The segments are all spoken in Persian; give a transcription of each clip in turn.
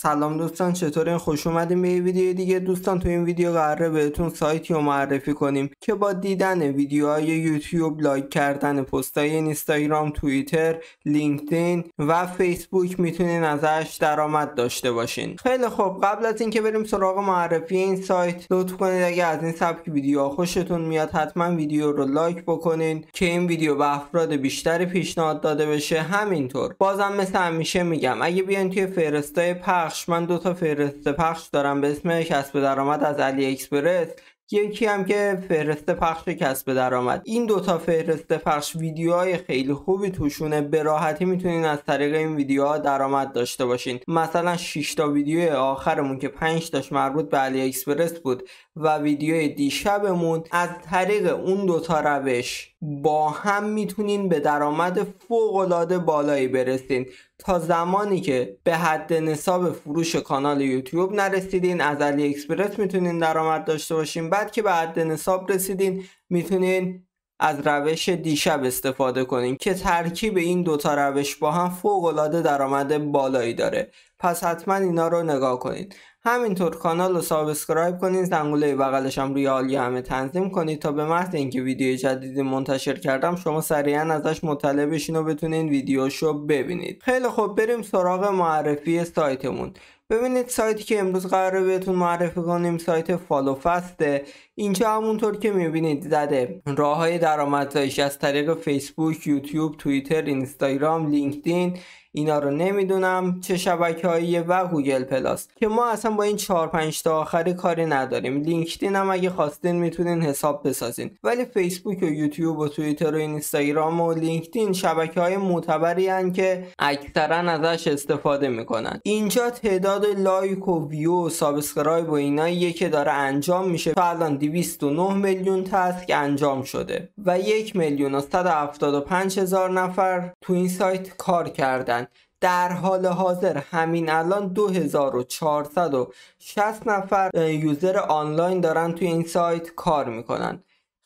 سلام دوستان چطورین خوش اومدیم به ویدیو دیگه دوستان تو این ویدیو قراره بهتون سایتی رو معرفی کنیم که با دیدن ویدیوهای یوتیوب لایک کردن پستای اینستاگرام توییتر لینکدین و فیسبوک میتونین ازش درآمد داشته باشین خیلی خوب قبل از اینکه بریم سراغ معرفی این سایت لطف کنید اگه از این سبک ویدیو خوشتون میاد حتما ویدیو رو لایک بکنین که این ویدیو به افراد بیشتری پیشنهاد داده بشه همینطور بازم مثل همیشه میگم اگه بیان توی فرستای من دو تا فهرست پخش دارم به اسم کسب درآمد از علی اکسپرس یکی هم که فهرست پخش کسب درآمد این دوتا فهرست پخش ویدیوهای خیلی خوبی توشونه به راحتی میتونین از طریق این ویدیوها درآمد داشته باشین مثلا 6 تا ویدیو آخرمون که 5 تاش مربوط به علی اکسپرس بود و ویدیو دیشبمون از طریق اون دوتا روش با هم میتونین به درآمد فوقالعاده بالایی برسین تا زمانی که به حد نصاب فروش کانال یوتیوب نرسیدین از علی اکسپرس میتونین درآمد داشته باشین بعد که به حد نصاب رسیدین میتونین از روش دیشب استفاده کنین که ترکیب این دوتا روش با هم فوقالعاده درآمد بالایی داره پس حتما اینا رو نگاه کنید همینطور کانال رو سابسکرایب کنید زنگوله بغلش هم روی آلی همه تنظیم کنید تا به محض اینکه ویدیو جدیدی منتشر کردم شما سریعا ازش مطلع بشین و بتونین ویدیوشو ببینید خیلی خب بریم سراغ معرفی سایتمون ببینید سایتی که امروز قراره بهتون معرفی کنیم سایت فالوفسته اینجا همونطور که میبینید داده راه های درآمدزاییش از طریق فیسبوک یوتیوب توییتر اینستاگرام لینکدین اینا رو نمیدونم چه هاییه و گوگل پلاس که ما اصلا با این 4 5 تا آخری کاری نداریم لینکدین هم اگه خواستین میتونین حساب بسازین ولی فیسبوک و یوتیوب و توییتر و اینستاگرام و لینکدین شبکه های معتبری که اکثرا ازش استفاده میکنن اینجا تعداد لایک و ویو و سابسکرایب و ایناییه که داره انجام میشه تا الان 209 میلیون تسک انجام شده و 1 میلیون و 175 هزار نفر تو این سایت کار کردن در حال حاضر همین الان 2460 نفر یوزر آنلاین دارن توی این سایت کار میکنن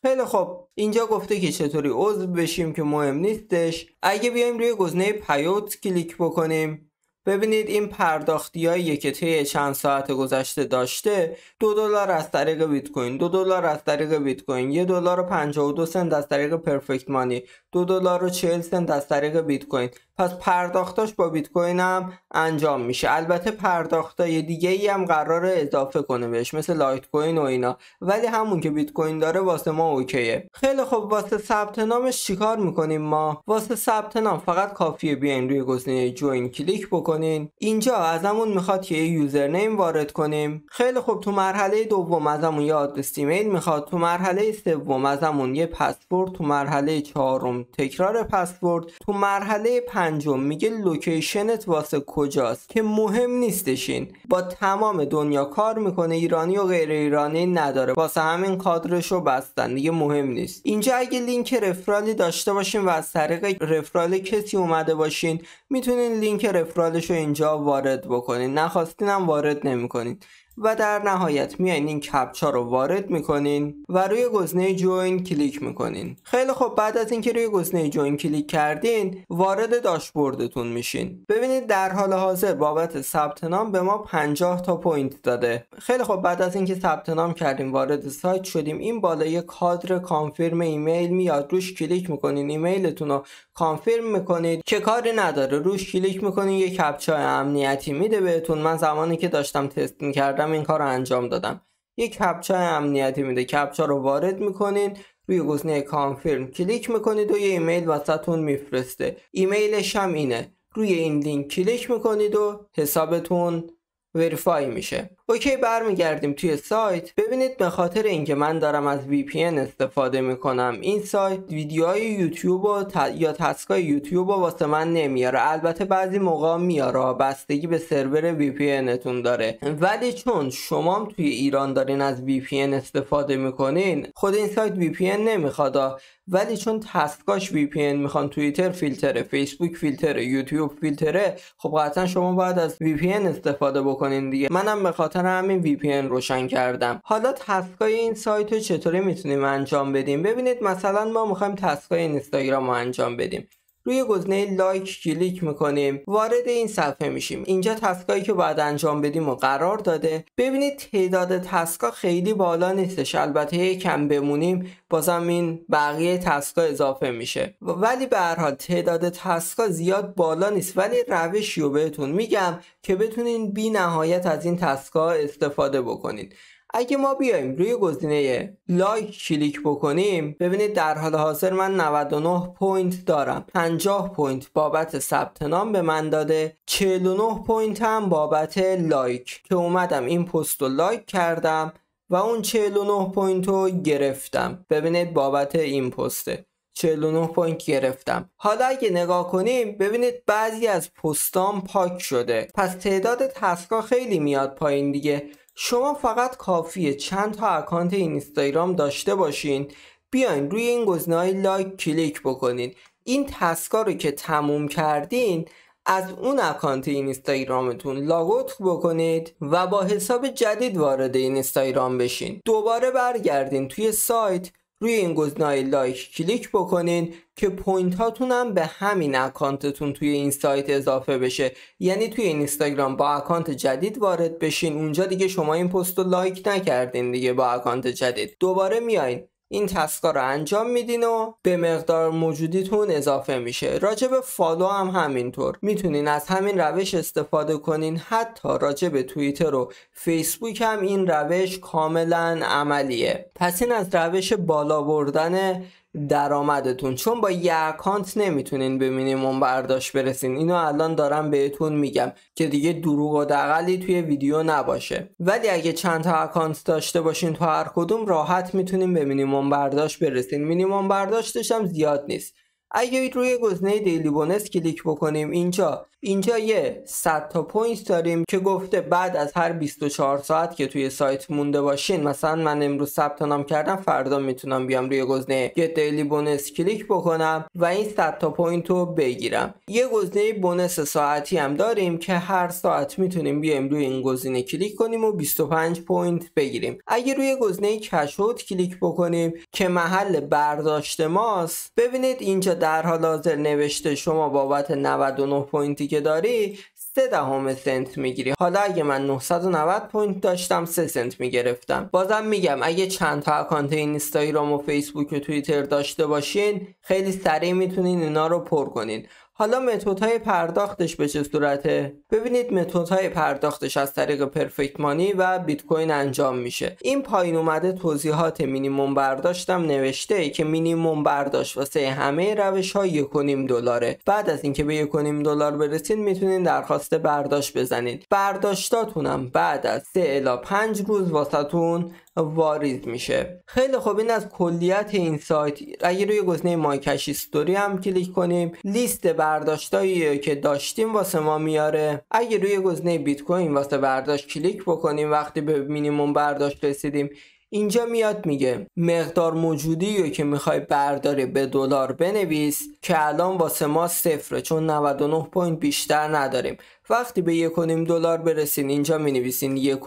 خیلی خب اینجا گفته که چطوری عضو بشیم که مهم نیستش اگه بیایم روی گزینه پیوت کلیک بکنیم ببینید این پرداختیایی که طی چند ساعت گذشته داشته دو دلار از طریق بیت کوین دو دلار از طریق بیت کوین یک دلار و 52 دو سنت از طریق پرفکت مانی دو دلار و چهل سنت از طریق بیت کوین پس پرداختاش با بیت کوین هم انجام میشه البته پرداختای دیگه ای هم قرار اضافه کنه بهش مثل لایت کوین و اینا ولی همون که بیت کوین داره واسه ما اوکیه خیلی خب واسه ثبت نامش چیکار میکنیم ما واسه ثبت نام فقط کافیه بیاین روی گزینه جوین کلیک بکنین اینجا ازمون میخواد که یه یوزرنیم وارد کنیم خیلی خب تو مرحله دوم ازمون یه آدرس ایمیل میخواد تو مرحله سوم ازمون یه پسورد تو مرحله چهارم تکرار پسورد تو مرحله پنجم میگه لوکیشنت واسه کجاست که مهم نیستشین با تمام دنیا کار میکنه ایرانی و غیر ایرانی نداره واسه همین کادرشو بستن دیگه مهم نیست اینجا اگه لینک رفرالی داشته باشین و از طریق رفرال کسی اومده باشین میتونین لینک رفرالش رو اینجا وارد بکنین نخواستین هم وارد نمیکنین و در نهایت میایین این کپچا رو وارد میکنین و روی گزینه جوین کلیک میکنین خیلی خب بعد از اینکه روی گزینه جوین کلیک کردین وارد داشبوردتون میشین ببینید در حال حاضر بابت ثبت نام به ما 50 تا پوینت داده خیلی خب بعد از اینکه ثبت نام کردیم وارد سایت شدیم این بالای کادر کانفرم ایمیل میاد روش کلیک میکنین ایمیلتون رو کانفرم میکنید که کاری نداره روش کلیک میکنین یه کپچا امنیتی میده بهتون من زمانی که داشتم تست میکردم کردم این کار رو انجام دادم یک کپچا امنیتی میده کپچا رو وارد میکنین روی گزینه کانفرم کلیک میکنید و یه ایمیل وسطتون میفرسته ایمیلش هم اینه روی این لینک کلیک میکنید و حسابتون وریفای میشه اوکی برمیگردیم توی سایت ببینید به خاطر اینکه من دارم از VPN استفاده میکنم این سایت ویدیوهای یوتیوب و یا تسکای یوتیوب رو واسه من نمیاره البته بعضی موقع میاره بستگی به سرور تون داره ولی چون شما توی ایران دارین از VPN استفاده میکنین خود این سایت VPN نمیخواد ولی چون تسکاش VPN میخوان توییتر فیلتر فیسبوک فیلتر، یوتیوب فیلتره خب قطعا شما باید از VPN استفاده بکنین دیگه منم به خاطر همین VPN روشن کردم حالا تسکای این سایت رو چطوری میتونیم انجام بدیم ببینید مثلا ما میخوایم تسکای اینستاگرام رو انجام بدیم روی گزینه لایک کلیک میکنیم وارد این صفحه میشیم اینجا تسکایی که باید انجام بدیم و قرار داده ببینید تعداد تسکا خیلی بالا نیستش البته کم بمونیم بازم این بقیه تسکا اضافه میشه ولی به هر حال تعداد تسکا زیاد بالا نیست ولی روشی رو بهتون میگم که بتونین بی نهایت از این تسکا استفاده بکنید اگه ما بیایم روی گزینه لایک کلیک بکنیم ببینید در حال حاضر من 99 پوینت دارم 50 پوینت بابت ثبت نام به من داده 49 پوینت هم بابت لایک که اومدم این پست رو لایک کردم و اون 49 پوینت رو گرفتم ببینید بابت این پسته 49 پوینت گرفتم حالا اگه نگاه کنیم ببینید بعضی از پستام پاک شده پس تعداد تسکا خیلی میاد پایین دیگه شما فقط کافیه چند تا اکانت اینستاگرام داشته باشین بیاین روی این گزینه لایک کلیک بکنین این تسکا رو که تموم کردین از اون اکانت اینستاگرامتون لاگوت بکنید و با حساب جدید وارد اینستاگرام بشین دوباره برگردین توی سایت روی این گزینه لایک کلیک بکنین که پوینت هاتون هم به همین اکانتتون توی این سایت اضافه بشه یعنی توی این اینستاگرام با اکانت جدید وارد بشین اونجا دیگه شما این پست رو لایک نکردین دیگه با اکانت جدید دوباره میایین این تسکا رو انجام میدین و به مقدار موجودیتون اضافه میشه راجب به فالو هم همینطور میتونین از همین روش استفاده کنین حتی راجب به توییتر و فیسبوک هم این روش کاملا عملیه پس این از روش بالا بردن درآمدتون چون با یه اکانت نمیتونین به مینیمم برداشت برسین اینو الان دارم بهتون میگم که دیگه دروغ و دقلی توی ویدیو نباشه ولی اگه چند تا اکانت داشته باشین تو هر کدوم راحت میتونین به مینیمم برداشت برسین مینیمم برداشتش هم زیاد نیست اگه روی گزینه دیلی بونس کلیک بکنیم اینجا اینجا یه 100 تا پوینت داریم که گفته بعد از هر 24 ساعت که توی سایت مونده باشین مثلا من امروز ثبت نام کردم فردا میتونم بیام روی گزینه یه دیلی بونس کلیک بکنم و این 100 تا پوینت رو بگیرم یه گزینه بونس ساعتی هم داریم که هر ساعت میتونیم بیام روی این گزینه کلیک کنیم و 25 پوینت بگیریم اگه روی گزینه کشوت کلیک بکنیم که محل برداشت ماست ببینید اینجا در حال حاضر نوشته شما بابت 99 پوینتی که داری 3 دهم سنت میگیری حالا اگه من 990 پوینت داشتم 3 سنت میگرفتم بازم میگم اگه چند تا اکانت اینستاگرام و فیسبوک و توییتر داشته باشین خیلی سریع میتونین اینا رو پر کنین حالا های پرداختش به چه صورته ببینید های پرداختش از طریق پرفکت مانی و بیت کوین انجام میشه این پایین اومده توضیحات مینیمم برداشتم نوشته که مینیمم برداشت واسه همه روش ها دلار دلاره بعد از اینکه به یکنیم دلار برسید میتونید درخواست برداشت بزنید برداشتاتونم بعد از 3 الا 5 روز واسهتون واریز میشه خیلی خوب این از کلیت این سایت اگه روی گزینه مایکش استوری هم کلیک کنیم لیست برداشتایی که داشتیم واسه ما میاره اگه روی گزینه بیت کوین واسه برداشت کلیک بکنیم وقتی به مینیمم برداشت رسیدیم اینجا میاد میگه مقدار موجودی رو که میخوای برداری به دلار بنویس که الان واسه ما صفره چون 99 پوینت بیشتر نداریم وقتی به یک دلار برسین اینجا مینویسین یک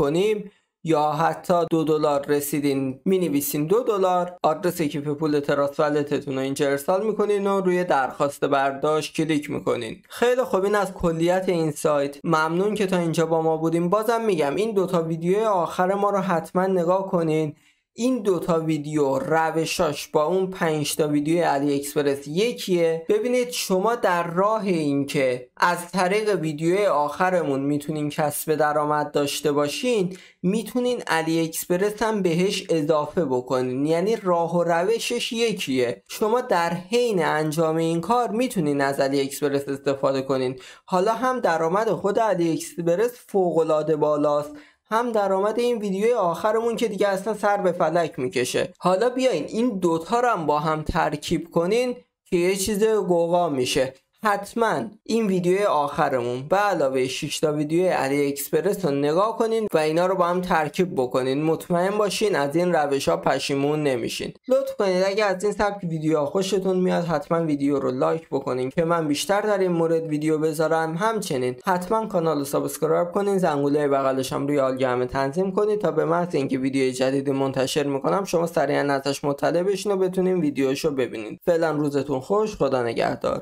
یا حتی دو دلار رسیدین می نویسین دو دلار آدرس کیف پول تراس رو اینجا ارسال میکنین و روی درخواست برداشت کلیک میکنین خیلی خوب این از کلیت این سایت ممنون که تا اینجا با ما بودیم بازم میگم این دوتا ویدیو آخر ما رو حتما نگاه کنین این دوتا ویدیو روشاش با اون 5 تا ویدیو علی اکسپرس یکیه ببینید شما در راه اینکه از طریق ویدیو آخرمون میتونین کسب درآمد داشته باشین میتونین علی اکسپرس هم بهش اضافه بکنین یعنی راه و روشش یکیه شما در حین انجام این کار میتونین از علی اکسپرس استفاده کنین حالا هم درآمد خود علی اکسپرس فوق العاده بالاست هم درآمد این ویدیو آخرمون که دیگه اصلا سر به فلک میکشه حالا بیاین این دوتا رو هم با هم ترکیب کنین که یه چیز گوغا میشه حتما این ویدیو آخرمون به علاوه 6 تا ویدیو علی اکسپرس رو نگاه کنین و اینا رو با هم ترکیب بکنین مطمئن باشین از این روش ها پشیمون نمیشین لطف کنید اگه از این سبک ویدیو خوشتون میاد حتما ویدیو رو لایک بکنین که من بیشتر در این مورد ویدیو بذارم همچنین حتما کانال رو سابسکرایب کنین زنگوله بغلش هم روی آل تنظیم کنید تا به محض اینکه ویدیو جدید منتشر میکنم شما سریعا ازش مطلع بشین و بتونین ویدیوشو ببینید فعلا روزتون خوش خدا نگهدار